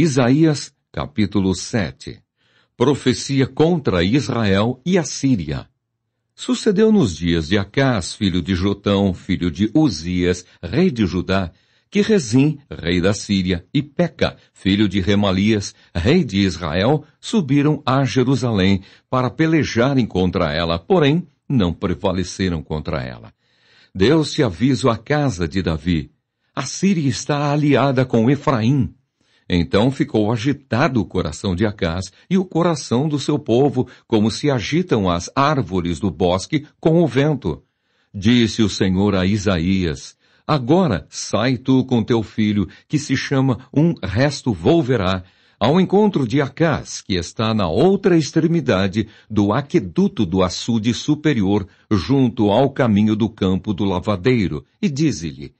Isaías, capítulo 7. Profecia contra Israel e a Síria. Sucedeu nos dias de Acás, filho de Jotão, filho de Uzias, rei de Judá, que Rezim, rei da Síria, e Peca, filho de Remalias, rei de Israel, subiram a Jerusalém para pelejarem contra ela, porém não prevaleceram contra ela. Deu-se aviso à casa de Davi. A Síria está aliada com Efraim, então ficou agitado o coração de Acás e o coração do seu povo, como se agitam as árvores do bosque com o vento. Disse o Senhor a Isaías, Agora sai tu com teu filho, que se chama Um Resto Volverá, ao encontro de Acás, que está na outra extremidade do aqueduto do açude superior, junto ao caminho do campo do lavadeiro, e dize-lhe,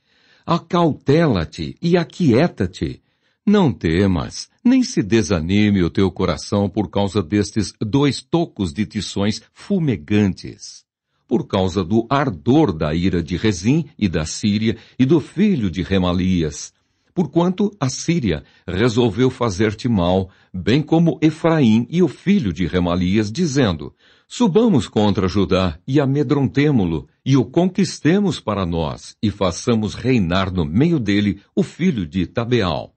Acautela-te e aquieta-te não temas, nem se desanime o teu coração por causa destes dois tocos de tições fumegantes. Por causa do ardor da ira de Rezim e da Síria e do filho de Remalias, porquanto a Síria resolveu fazer-te mal, bem como Efraim e o filho de Remalias, dizendo, Subamos contra Judá e amedrontemo-lo, e o conquistemos para nós, e façamos reinar no meio dele o filho de Tabeal.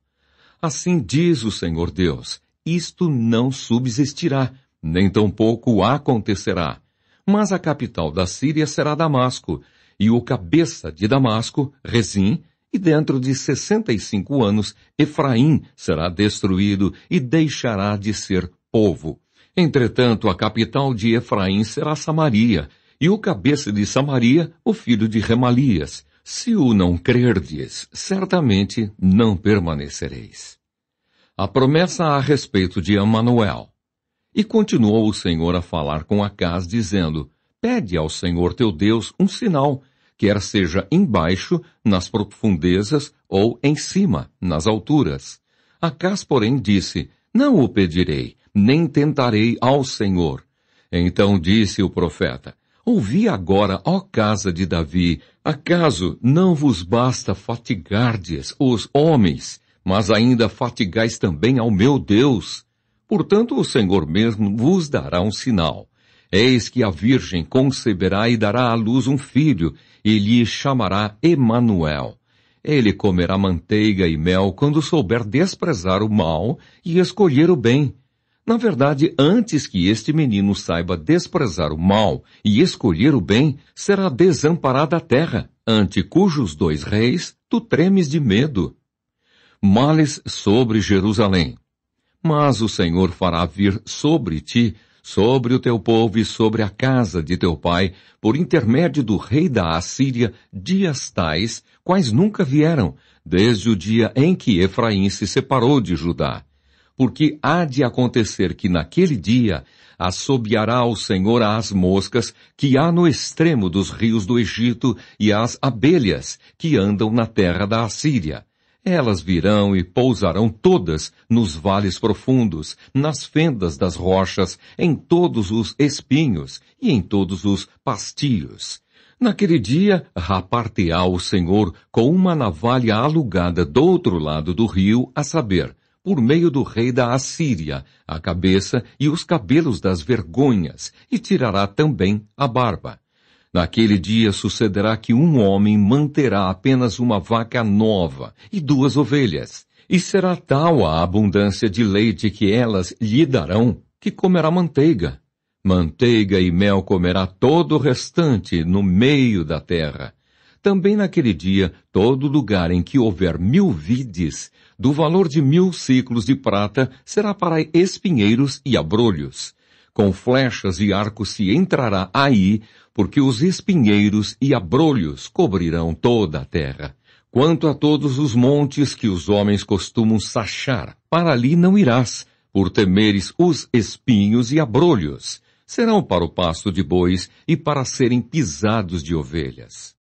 Assim diz o Senhor Deus: isto não subsistirá, nem tampouco acontecerá. Mas a capital da Síria será Damasco, e o cabeça de Damasco, Rezim, e dentro de sessenta e cinco anos, Efraim será destruído e deixará de ser povo. Entretanto, a capital de Efraim será Samaria, e o cabeça de Samaria, o filho de Remalias, se o não crerdes, certamente não permanecereis. A promessa a respeito de Emanuel. E continuou o Senhor a falar com Acas, dizendo, Pede ao Senhor teu Deus um sinal, quer seja embaixo, nas profundezas, ou em cima, nas alturas. Acas porém, disse, Não o pedirei, nem tentarei ao Senhor. Então disse o profeta, Ouvi agora, ó casa de Davi, acaso não vos basta fatigardes os homens, mas ainda fatigais também ao meu Deus? Portanto, o Senhor mesmo vos dará um sinal. Eis que a Virgem conceberá e dará à luz um filho, e lhe chamará Emanuel. Ele comerá manteiga e mel quando souber desprezar o mal e escolher o bem na verdade, antes que este menino saiba desprezar o mal e escolher o bem, será desamparada a terra, ante cujos dois reis tu tremes de medo. Males sobre Jerusalém. Mas o Senhor fará vir sobre ti, sobre o teu povo e sobre a casa de teu pai, por intermédio do rei da Assíria, dias tais, quais nunca vieram, desde o dia em que Efraim se separou de Judá porque há de acontecer que naquele dia assobiará o Senhor às moscas que há no extremo dos rios do Egito e às abelhas que andam na terra da Assíria. Elas virão e pousarão todas nos vales profundos, nas fendas das rochas, em todos os espinhos e em todos os pastilhos. Naquele dia, raparteá o Senhor com uma navalha alugada do outro lado do rio, a saber, por meio do rei da Assíria, a cabeça e os cabelos das vergonhas, e tirará também a barba. Naquele dia sucederá que um homem manterá apenas uma vaca nova e duas ovelhas, e será tal a abundância de leite que elas lhe darão, que comerá manteiga. Manteiga e mel comerá todo o restante no meio da terra, também naquele dia, todo lugar em que houver mil vides, do valor de mil ciclos de prata, será para espinheiros e abrolhos. Com flechas e arcos se entrará aí, porque os espinheiros e abrolhos cobrirão toda a terra. Quanto a todos os montes que os homens costumam sachar, para ali não irás, por temeres os espinhos e abrolhos serão para o pasto de bois e para serem pisados de ovelhas.